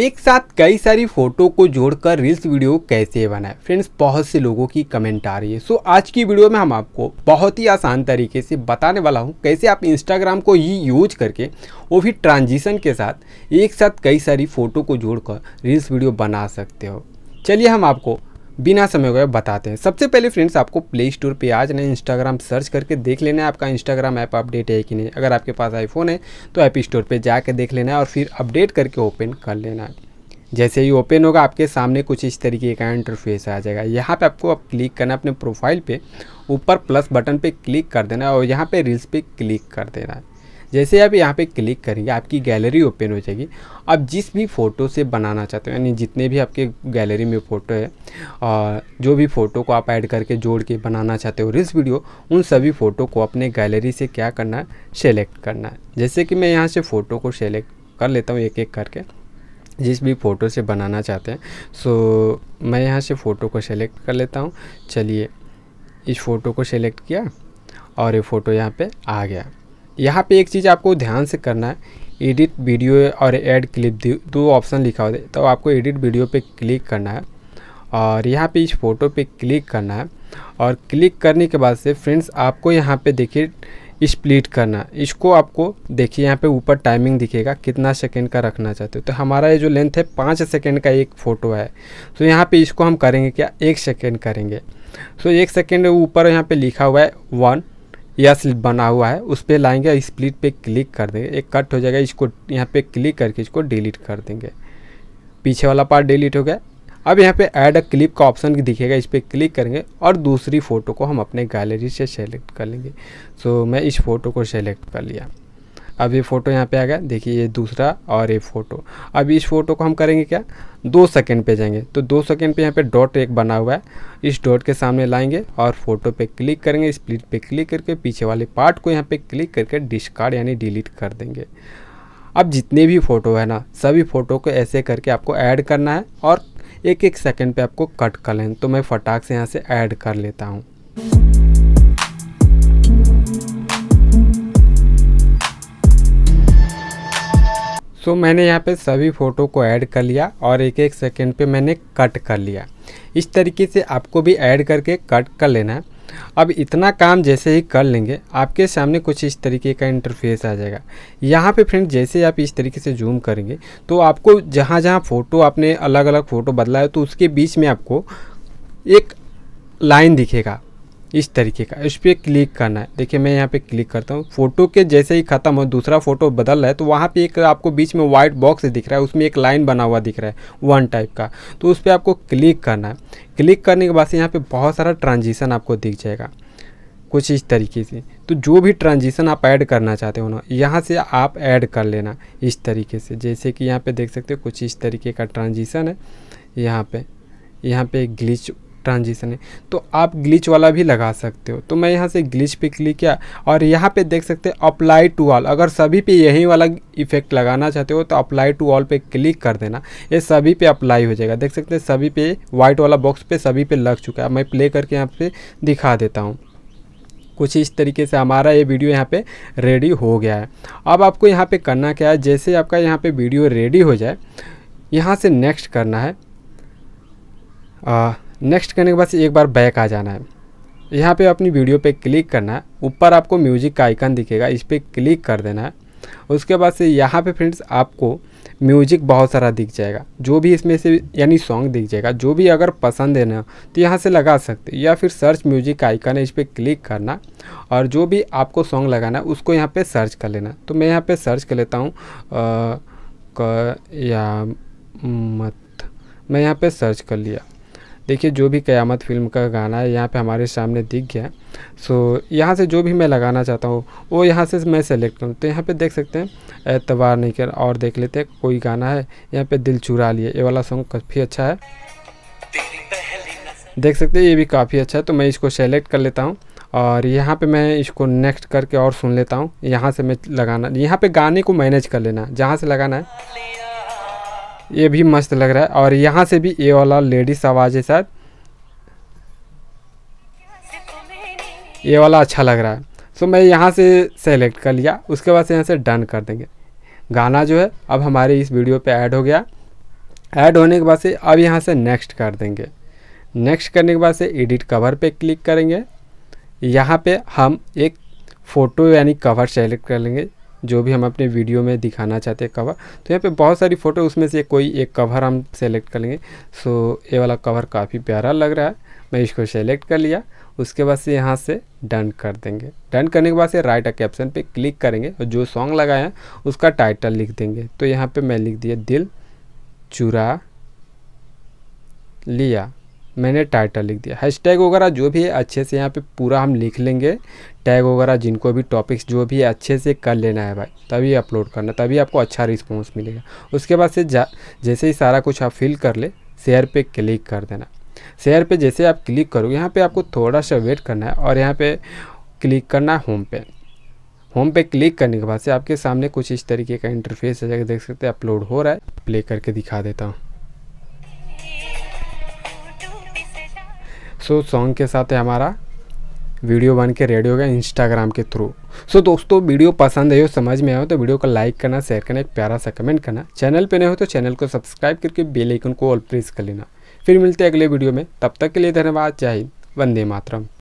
एक साथ कई सारी फोटो को जोड़कर रील्स वीडियो कैसे बनाए फ्रेंड्स बहुत से लोगों की कमेंट आ रही है सो आज की वीडियो में हम आपको बहुत ही आसान तरीके से बताने वाला हूँ कैसे आप इंस्टाग्राम को ही यूज करके वो भी ट्रांजिशन के साथ एक साथ कई सारी फोटो को जोड़कर रील्स वीडियो बना सकते हो चलिए हम आपको बिना समय गए बताते हैं सबसे पहले फ्रेंड्स आपको प्ले स्टोर पर आज ना इंस्टाग्राम सर्च करके देख लेना है आपका इंस्टाग्राम ऐप अपडेट है कि नहीं अगर आपके पास आईफोन है तो ऐप स्टोर पर जाके देख लेना है और फिर अपडेट करके ओपन कर लेना है जैसे ही ओपन होगा आपके सामने कुछ इस तरीके का इंटरफेस आ जाएगा यहाँ पे आपको अब क्लिक करना अपने प्रोफाइल पे ऊपर प्लस बटन पे क्लिक कर देना है और यहाँ पे रील्स पे क्लिक कर देना है जैसे आप यहाँ पे क्लिक करेंगे आपकी गैलरी ओपन हो जाएगी आप जिस भी फ़ोटो से बनाना चाहते हो यानी जितने भी आपके गैलरी में फ़ोटो है और जो भी फ़ोटो को आप ऐड करके जोड़ के बनाना चाहते हो रिल्स वीडियो उन सभी फ़ोटो को अपने गैलरी से क्या करना है सेलेक्ट करना है जैसे कि मैं यहाँ से फ़ोटो को सेलेक्ट कर लेता हूँ एक एक करके जिस भी फ़ोटो से बनाना चाहते हैं सो मैं यहाँ से फ़ोटो को सेलेक्ट कर लेता हूँ चलिए इस फ़ोटो को सेलेक्ट किया और ये फ़ोटो यहाँ पे आ गया यहाँ पे एक चीज़ आपको ध्यान से करना है एडिट वीडियो और एड क्लिप दो ऑप्शन लिखा होता है तो आपको एडिट वीडियो पे क्लिक करना है और यहाँ पे इस फ़ोटो पे क्लिक करना है और क्लिक करने के बाद से फ्रेंड्स आपको यहाँ पे देखिए स्प्लिट करना इसको आपको देखिए यहाँ पे ऊपर टाइमिंग दिखेगा कितना सेकेंड का रखना चाहते हो तो हमारा ये जो लेंथ है पाँच सेकेंड का एक फ़ोटो है तो यहाँ पर इसको हम करेंगे क्या एक सेकेंड करेंगे तो एक सेकेंड ऊपर यहाँ पर लिखा हुआ है वन स्लिप बना हुआ है उस पर लाएंगे स्प्लिट पे क्लिक कर देंगे एक कट हो जाएगा इसको यहाँ पे क्लिक करके इसको डिलीट कर देंगे पीछे वाला पार्ट डिलीट हो गया अब यहाँ पे ऐड अ क्लिप का ऑप्शन दिखेगा इस पर क्लिक करेंगे और दूसरी फ़ोटो को हम अपने गैलरी से सेलेक्ट कर लेंगे सो मैं इस फ़ोटो को सेलेक्ट कर लिया अब ये फ़ोटो यहाँ पे आ गया देखिए ये दूसरा और ये फ़ोटो अब इस फोटो को हम करेंगे क्या दो सेकंड पे जाएंगे तो दो सेकंड पे यहाँ पे डॉट एक बना हुआ है इस डॉट के सामने लाएंगे और फोटो पे क्लिक करेंगे स्प्लिट पे क्लिक करके पीछे वाले पार्ट को यहाँ पे क्लिक करके डिस्कार्ड यानी डिलीट कर देंगे अब जितने भी फ़ोटो है ना सभी फ़ोटो को ऐसे करके आपको ऐड करना है और एक एक सेकेंड पर आपको कट कर लें तो मैं फटाक से यहाँ से ऐड कर लेता हूँ सो so, मैंने यहाँ पे सभी फ़ोटो को ऐड कर लिया और एक एक सेकेंड पे मैंने कट कर लिया इस तरीके से आपको भी ऐड करके कट कर लेना है अब इतना काम जैसे ही कर लेंगे आपके सामने कुछ इस तरीके का इंटरफेस आ जाएगा यहाँ पे फ्रेंड जैसे आप इस तरीके से जूम करेंगे तो आपको जहाँ जहाँ फ़ोटो आपने अलग अलग फ़ोटो बदला है तो उसके बीच में आपको एक लाइन दिखेगा इस तरीके का इस पर क्लिक करना है देखिए मैं यहाँ पे क्लिक करता हूँ फोटो के जैसे ही खत्म हो दूसरा फोटो बदल रहा है तो वहाँ पे एक आपको बीच में व्हाइट बॉक्स दिख रहा है उसमें एक लाइन बना हुआ दिख रहा है वन टाइप का तो उस पर आपको क्लिक करना है क्लिक करने के बाद से यहाँ पर बहुत सारा ट्रांजिशन आपको दिख जाएगा कुछ इस तरीके से तो जो भी ट्रांजिशन आप ऐड करना चाहते हो ना यहाँ से आप ऐड कर लेना इस तरीके से जैसे कि यहाँ पे देख सकते हो कुछ इस तरीके का ट्रांजिशन है यहाँ पे यहाँ पे ग्लिच ट्रांजिशन है तो आप ग्लिच वाला भी लगा सकते हो तो मैं यहाँ से ग्लिच पे क्लिक किया और यहाँ पे देख सकते हैं अप्लाई टू ऑल अगर सभी पे यही वाला इफेक्ट लगाना चाहते हो तो अप्लाई टू ऑल पे क्लिक कर देना ये सभी पे अप्लाई हो जाएगा देख सकते हैं सभी पे वाइट वाला बॉक्स पे सभी पे लग चुका है मैं प्ले करके यहाँ पे दिखा देता हूँ कुछ इस तरीके से हमारा ये वीडियो यहाँ पे रेडी हो गया है अब आपको यहाँ पे करना क्या है जैसे आपका यहाँ पे वीडियो रेडी हो जाए यहाँ से नेक्स्ट करना है आ, नेक्स्ट करने के बाद एक बार बैक आ जाना है यहाँ पे अपनी वीडियो पे क्लिक करना है ऊपर आपको म्यूजिक का आइकन दिखेगा इस पर क्लिक कर देना है उसके बाद से यहाँ पे फ्रेंड्स आपको म्यूजिक बहुत सारा दिख जाएगा जो भी इसमें से यानी सॉन्ग दिख जाएगा जो भी अगर पसंद है ना तो यहाँ से लगा सकते या फिर सर्च म्यूजिक का आइकन है इस पर क्लिक करना और जो भी आपको सॉन्ग लगाना है उसको यहाँ पर सर्च कर लेना तो मैं यहाँ पर सर्च कर लेता हूँ या मत मैं यहाँ पर सर्च कर लिया देखिए जो भी क़यामत फिल्म का गाना है यहाँ पे हमारे सामने दिख गया सो so, यहाँ से जो भी मैं लगाना चाहता हूँ वो यहाँ से मैं सेलेक्ट करूँ तो यहाँ पे देख सकते हैं एतबार नहीं कर और देख लेते हैं कोई गाना है यहाँ पे दिल चुरा लिए ये वाला सॉन्ग काफ़ी अच्छा है देख सकते हैं ये भी काफ़ी अच्छा है तो मैं इसको सेलेक्ट कर लेता हूँ और यहाँ पे मैं इसको नेक्स्ट करके और सुन लेता हूँ यहाँ से मैं लगाना यहाँ पे गाने को मैनेज कर लेना जहाँ से लगाना है ये भी मस्त लग रहा है और यहाँ से भी ये वाला लेडीज आवाज़ है शायद ये वाला अच्छा लग रहा है सो मैं यहाँ से सेलेक्ट कर लिया उसके बाद से यहाँ से डन कर देंगे गाना जो है अब हमारे इस वीडियो पे ऐड हो गया ऐड होने के बाद से अब यहाँ से नेक्स्ट कर देंगे नेक्स्ट करने के बाद से एडिट कवर पे क्लिक करेंगे यहाँ पे हम एक फ़ोटो यानी कवर सेलेक्ट कर लेंगे जो भी हम अपने वीडियो में दिखाना चाहते हैं कवर तो यहाँ पे बहुत सारी फ़ोटो उसमें से कोई एक कवर हम सेलेक्ट कर लेंगे सो ये वाला कवर काफ़ी प्यारा लग रहा है मैं इसको सेलेक्ट कर लिया उसके बाद से यहाँ से डन कर देंगे डन करने के बाद से राइट कैप्शन पे क्लिक करेंगे और जो सॉन्ग लगाए हैं उसका टाइटल लिख देंगे तो यहाँ पे मैं लिख दिया दिल चुरा लिया मैंने टाइटल लिख दिया हैश टैग वगैरह जो भी है अच्छे से यहाँ पे पूरा हम लिख लेंगे टैग वगैरह जिनको भी टॉपिक्स जो भी है अच्छे से कर लेना है भाई तभी अपलोड करना तभी आपको अच्छा रिस्पॉन्स मिलेगा उसके बाद से जा जैसे ही सारा कुछ आप फिल कर ले शेयर पे क्लिक कर देना शेयर पे जैसे आप क्लिक करो यहाँ पर आपको थोड़ा सा वेट करना है और यहाँ पर क्लिक करना है होम पे होम पे क्लिक करने के बाद से आपके सामने कुछ इस तरीके का इंटरफेस है जगह देख सकते हैं अपलोड हो रहा है प्ले करके दिखा देता हूँ सो so, सॉन्ग के साथ है हमारा वीडियो बन के रेडी हो गया इंस्टाग्राम के थ्रू सो so, दोस्तों वीडियो पसंद हो समझ में हो तो वीडियो को लाइक करना शेयर करना एक प्यारा सा कमेंट करना चैनल पे नए हो तो चैनल को सब्सक्राइब करके बेल आइकन को ऑल प्रेस कर लेना फिर मिलते हैं अगले वीडियो में तब तक के लिए धन्यवाद जय हिंद वंदे मातरम